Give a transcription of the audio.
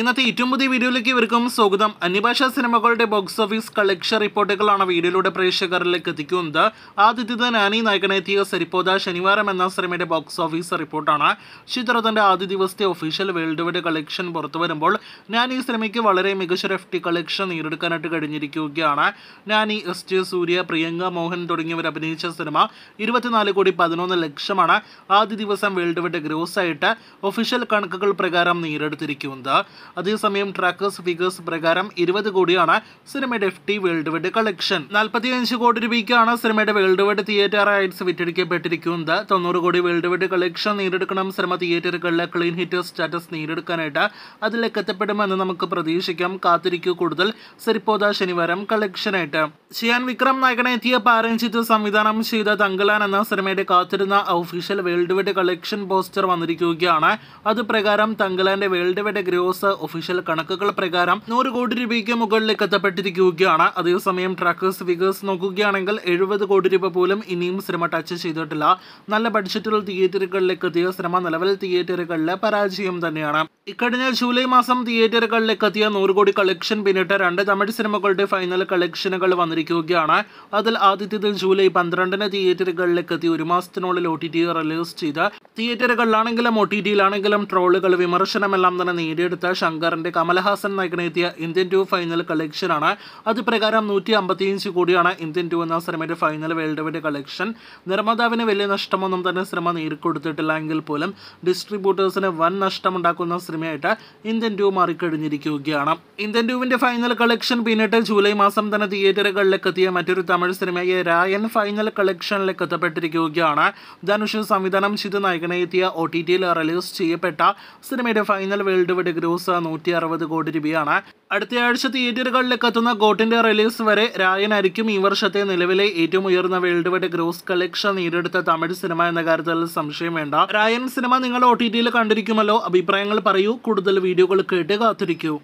ഇന്നത്തെ ഏറ്റവും പുതിയ വീഡിയോയിലേക്ക് ഇവർക്കും സ്വാഗതം അന്യഭാഷാ സിനിമകളുടെ ബോക്സ് ഓഫീസ് കളക്ഷൻ റിപ്പോർട്ടുകളാണ് വീഡിയോയിലൂടെ പ്രേക്ഷകരിലേക്ക് എത്തിക്കുന്നത് ആദിത്യത നാനി നായകനെത്തിയ സരിപ്പോത ശനിവാരം എന്ന സിനിമയുടെ ബോക്സ് ഓഫീസ് റിപ്പോർട്ടാണ് ചിത്രത്തിന്റെ ആദ്യ ദിവസത്തെ ഒഫീഷ്യൽ വേൾഡ് വൈഡ് കളക്ഷൻ പുറത്തു വരുമ്പോൾ നാനി സിനിമയ്ക്ക് വളരെ മികച്ചൊരു എഫ് കളക്ഷൻ നേരിടുക്കാനായിട്ട് കഴിഞ്ഞിരിക്കുകയാണ് നാനി എസ് ജെ സൂര്യ പ്രിയങ്ക മോഹൻ തുടങ്ങിയവർ അഭിനയിച്ച സിനിമ ഇരുപത്തിനാല് കോടി പതിനൊന്ന് ലക്ഷമാണ് ആദ്യ ദിവസം വേൾഡ് വൈഡ് ഗ്രോസ് ആയിട്ട് ഒഫീഷ്യൽ കണക്കുകൾ പ്രകാരം നേരിടുത്തിരിക്കുന്നത് അതേസമയം ട്രാക്കേഴ്സ് ഫിഗേഴ്സ് പ്രകാരം ഇരുപത് കോടിയാണ് സിനിമയുടെ F T world wide collection നാൽപ്പത്തിയഞ്ച് കോടി രൂപയ്ക്കാണ് സിനിമയുടെ വേൾഡ് വൈഡ് തിയേറ്റർ റൈറ്റ്സ് വിറ്റഴിക്കപ്പെട്ടിരിക്കുന്നത് തൊണ്ണൂറ് കോടി വേൾഡ് വൈഡ് കളക്ഷൻ നേടിയെടുക്കണം സിനിമ തിയേറ്ററുകളിലെ ക്ലീൻ ഹിറ്റ് സ്റ്റാറ്റസ് നേടിയെടുക്കാനായിട്ട് അതിലേക്ക് എത്തപ്പെടുമെന്ന് നമുക്ക് പ്രതീക്ഷിക്കാം കാത്തിരിക്കൂ കൂടുതൽ സിരിപ്പോത ശനിവാരം കളക്ഷനായിട്ട് ഷിയാൻ വിക്രം നായകനെത്തിയ പാരഞ്ചിത്ത് സംവിധാനം ചെയ്ത തങ്കലാൻ എന്ന സിനിമയുടെ കാത്തിരുന്ന official world wide collection poster വന്നിരിക്കുകയാണ് അത് പ്രകാരം തങ്കലാന്റെ വേൾഡ് വൈഡ് ഗ്രോസ് ഒഫീഷ്യൽ കണക്കുകൾ പ്രകാരം നൂറ് കോടി രൂപയ്ക്ക് മുകളിലേക്ക് എത്തപ്പെട്ടിരിക്കുകയാണ് അതേസമയം ട്രാക്കേഴ്സ് ഫിഗേഴ്സ് നോക്കുകയാണെങ്കിൽ എഴുപത് കോടി രൂപ പോലും ഇനിയും സിനിമ ടച്ച് ചെയ്തിട്ടില്ല നല്ല ബഡ്ജറ്റുള്ള തിയേറ്ററുകളിലേക്ക് എത്തിയ സിനിമ നിലവിൽ തിയേറ്ററുകളിലെ പരാജയം തന്നെയാണ് ഇക്കഴിഞ്ഞ ജൂലൈ മാസം തിയേറ്ററുകളിലേക്ക് എത്തിയ നൂറ് കോടി കളക്ഷൻ പിന്നിട്ട് രണ്ട് തമിഴ് സിനിമകളുടെ ഫൈനൽ കളക്ഷനുകൾ വന്നിരിക്കുകയാണ് അതിൽ ആദ്യത്തേത് ജൂലൈ പന്ത്രണ്ടിന് തിയേറ്ററുകളിലേക്ക് എത്തി ഒരു മാസത്തിനുള്ളിൽ ഒ ടി ടി റിലീസ് ചെയ്ത് തിയേറ്ററുകളിലാണെങ്കിലും ഒ ടി ടിയിലാണെങ്കിലും ട്രോളുകൾ വിമർശനമെല്ലാം തന്നെ നേടിയെടുത്ത ശങ്കറിൻ്റെ കമലഹാസൻ നയിക്കണെത്തിയ ഇന്ത്യൻ ടു ഫൈനൽ കളക്ഷനാണ് അതുപ്രകാരം നൂറ്റി അമ്പത്തിയഞ്ച് കോടിയാണ് ഇന്ത്യൻ ടു എന്ന സിനിമയുടെ ഫൈനൽ വേൾഡ് വൈഡ് കളക്ഷൻ നിർമ്മാതാവിന് വലിയ നഷ്ടമൊന്നും തന്നെ സിനിമ നേരിക്കൊടുത്തിട്ടില്ല എങ്കിൽ പോലും ഡിസ്ട്രിബ്യൂട്ടേഴ്സിന് വൻ നഷ്ടമുണ്ടാക്കുന്ന സിനിമയായിട്ട് ഇന്ത്യൻ ടു മാറിക്കഴിഞ്ഞിരിക്കുകയാണ് ഇന്ത്യൻ ടുവിൻ്റെ ഫൈനൽ കളക്ഷൻ പിന്നിട്ട് ജൂലൈ മാസം തന്നെ തിയേറ്ററുകളിലേക്ക് എത്തിയ മറ്റൊരു തമിഴ് സിനിമയായ രായൻ ഫൈനൽ കളക്ഷനിലേക്ക് എത്തപ്പെട്ടിരിക്കുകയാണ് ധനുഷ് സംവിധാനം ചെയ്ത് നായകൻ നായകനെത്തിയ ഒ ടി ടിയിൽ റിലീസ് ചെയ്യപ്പെട്ട സിനിമയുടെ ഫൈനൽ വേൾഡ് വിഡ് ഗ്രൂസ് നൂറ്റി അറുപത് കോടി രൂപയാണ് അടുത്തയാഴ്ച തിയേറ്ററുകളിലേക്ക് എത്തുന്ന ഗോട്ടിന്റെ റിലീസ് വരെ രായനായിരിക്കും ഈ വർഷത്തെ നിലവിലെ ഏറ്റവും ഉയർന്ന വേൾഡ് വൈഡ് ഗ്രോസ് കളക്ഷൻ നേടിയെടുത്ത തമിഴ് സിനിമ എന്ന കാര്യത്തിൽ സംശയം വേണ്ട രായൻ സിനിമ നിങ്ങൾ ഒ കണ്ടിരിക്കുമല്ലോ അഭിപ്രായങ്ങൾ പറയൂ കൂടുതൽ വീഡിയോകൾ കേട്ട് കാത്തിരിക്കൂ